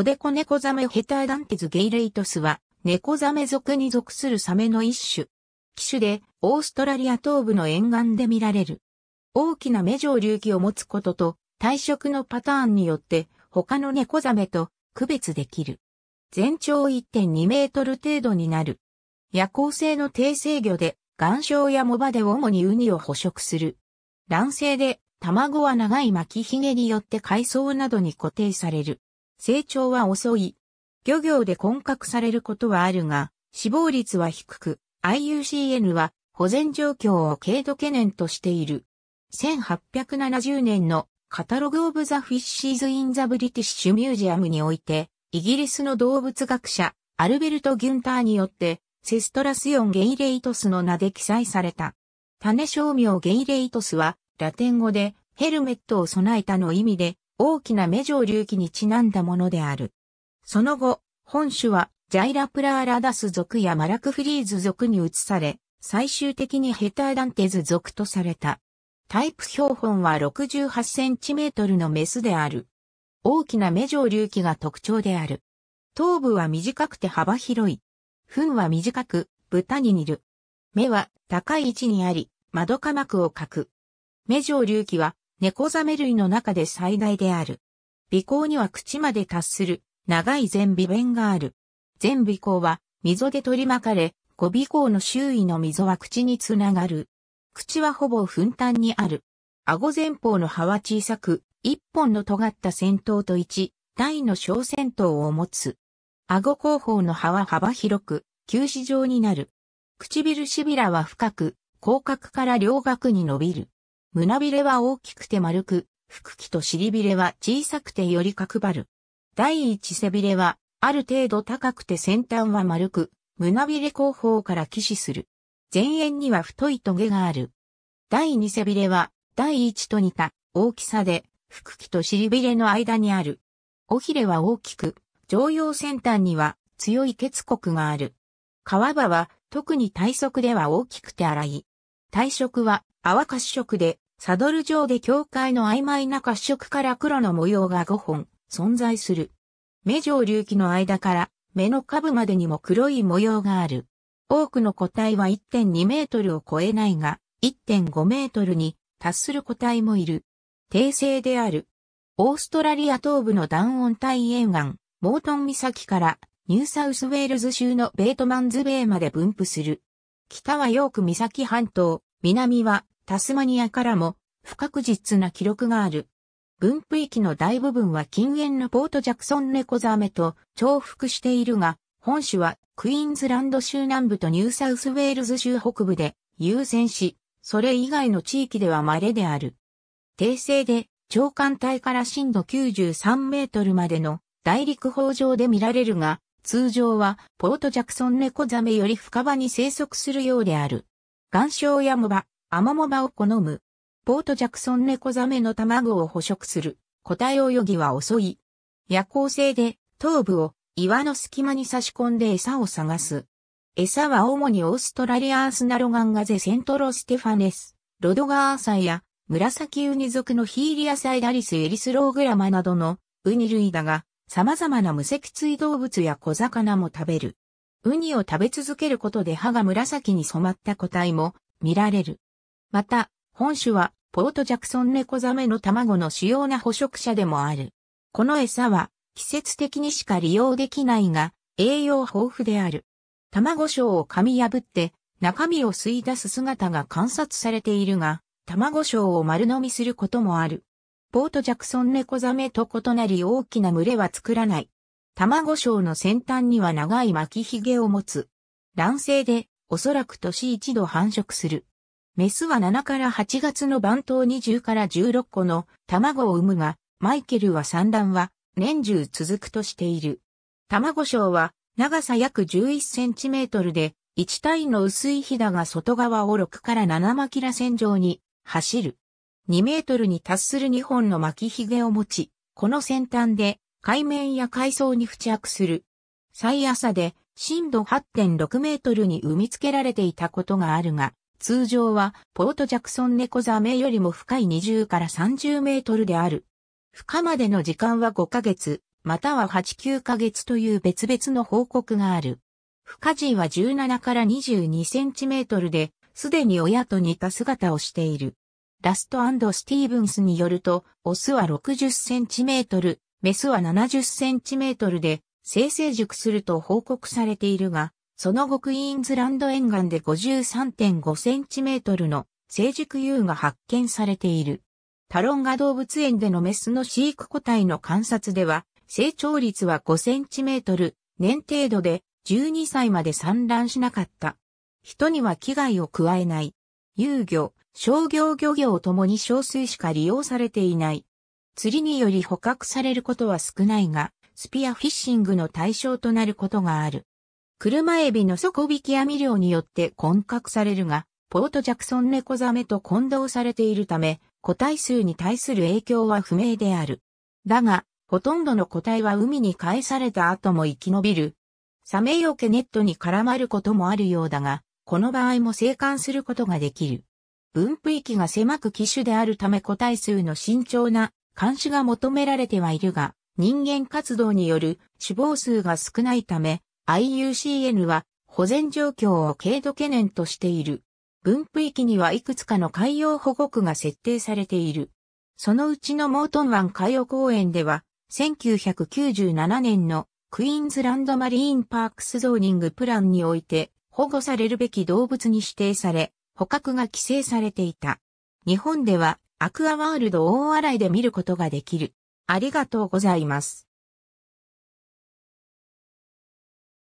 おでこ猫ザメヘターダンティズゲイレイトスは、猫ザメ属に属するサメの一種。機種で、オーストラリア東部の沿岸で見られる。大きな目上隆起を持つことと、体色のパターンによって、他の猫ザメと区別できる。全長1.2メートル程度になる。夜行性の低制魚で、岩礁や藻場で主にウニを捕食する。卵性で、卵は長い巻きひげによって海藻などに固定される。成長は遅い。漁業で混獲されることはあるが、死亡率は低く、IUCN は保全状況を軽度懸念としている。1870年のカタログ・オブ・ザ・フィッシーズ・イン・ザ・ブリティッシュ・ミュージアムにおいて、イギリスの動物学者、アルベルト・ギュンターによって、セストラスヨン・ゲイレイトスの名で記載された。種商名ゲイレイトスは、ラテン語で、ヘルメットを備えたの意味で、大きな目上隆起にちなんだものである。その後、本種はジャイラプラーラダス族やマラクフリーズ族に移され、最終的にヘターダンテズ族とされた。タイプ標本は6 8トルのメスである。大きな目上隆起が特徴である。頭部は短くて幅広い。糞は短く、豚に似る。目は高い位置にあり、窓科膜を描く。目上隆気は猫ザメ類の中で最大である。鼻孔には口まで達する長い前鼻弁がある。前鼻孔は溝で取り巻かれ、五鼻孔の周囲の溝は口につながる。口はほぼ粉端にある。顎前方の葉は小さく、一本の尖った先頭と一、大の小先頭を持つ。顎後方の葉は幅広く、休止状になる。唇しびらは深く、広角から両角に伸びる。胸びれは大きくて丸く、腹気と尻びれは小さくてより角張る。第一背びれは、ある程度高くて先端は丸く、胸びれ後方から起死する。前縁には太いトゲがある。第二背びれは、第一と似た大きさで、腹気と尻びれの間にある。尾ひれは大きく、常用先端には強い結骨がある。皮場は特に体側では大きくて荒い。体色は泡褐色で、サドル上で境界の曖昧な褐色から黒の模様が5本存在する。目上隆起の間から目の下部までにも黒い模様がある。多くの個体は1.2メートルを超えないが、1.5メートルに達する個体もいる。定性である。オーストラリア東部の断音帯沿岸、モートン岬からニューサウスウェールズ州のベートマンズベイまで分布する。北はヨーク岬半島、南はタスマニアからも不確実な記録がある。分布域の大部分は近縁のポートジャクソンネコザメと重複しているが、本種はクイーンズランド州南部とニューサウスウェールズ州北部で優先し、それ以外の地域では稀である。訂正で長官帯から深度93メートルまでの大陸法上で見られるが、通常はポートジャクソンネコザメより深場に生息するようである。岩礁や場、アマモ場を好む。ポートジャクソン猫ザメの卵を捕食する。個体泳ぎは遅い。夜行性で頭部を岩の隙間に差し込んで餌を探す。餌は主にオーストラリアアースナロガンガゼセントロステファネス、ロドガーサイや紫ウニ属のヒーリアサイダリスエリスローグラマなどのウニ類だが様々な無脊椎動物や小魚も食べる。ウニを食べ続けることで歯が紫に染まった個体も見られる。また、本種はポートジャクソンネコザメの卵の主要な捕食者でもある。この餌は季節的にしか利用できないが栄養豊富である。卵鞘を噛み破って中身を吸い出す姿が観察されているが、卵鞘を丸飲みすることもある。ポートジャクソンネコザメと異なり大きな群れは作らない。卵鞘の先端には長い巻き髭を持つ。卵性でおそらく年一度繁殖する。メスは7から8月の番頭に10から16個の卵を産むが、マイケルは産卵は年中続くとしている。卵症は長さ約11センチメートルで、1体の薄いひだが外側を6から7巻きら線状に走る。2メートルに達する2本の巻きひげを持ち、この先端で海面や海藻に付着する。最朝で深度8.6メートルに産み付けられていたことがあるが、通常はポートジャクソン猫ザメよりも深い20から30メートルである。孵化までの時間は5ヶ月、または8、9ヶ月という別々の報告がある。孵化時は17から22センチメートルで、すでに親と似た姿をしている。ラストスティーブンスによると、オスは60センチメートル、メスは70センチメートルで、生成熟すると報告されているが、その後クイーンズランド沿岸で 53.5cm の成熟優が発見されている。タロンガ動物園でのメスの飼育個体の観察では、成長率は 5cm 年程度で12歳まで産卵しなかった。人には危害を加えない。遊魚、商業漁業ともに少数しか利用されていない。釣りにより捕獲されることは少ないが、スピアフィッシングの対象となることがある。車エビの底引き網漁によって混獲されるが、ポートジャクソン猫ザメと混同されているため、個体数に対する影響は不明である。だが、ほとんどの個体は海に返された後も生き延びる。サメよけネットに絡まることもあるようだが、この場合も生還することができる。分布域が狭く機種であるため個体数の慎重な監視が求められてはいるが、人間活動による死亡数が少ないため、IUCN は保全状況を軽度懸念としている。分布域にはいくつかの海洋保護区が設定されている。そのうちのモートン湾海洋公園では、1997年のクイーンズランドマリーンパークスゾーニングプランにおいて保護されるべき動物に指定され、捕獲が規制されていた。日本ではアクアワールド大洗で見ることができる。ありがとうございます。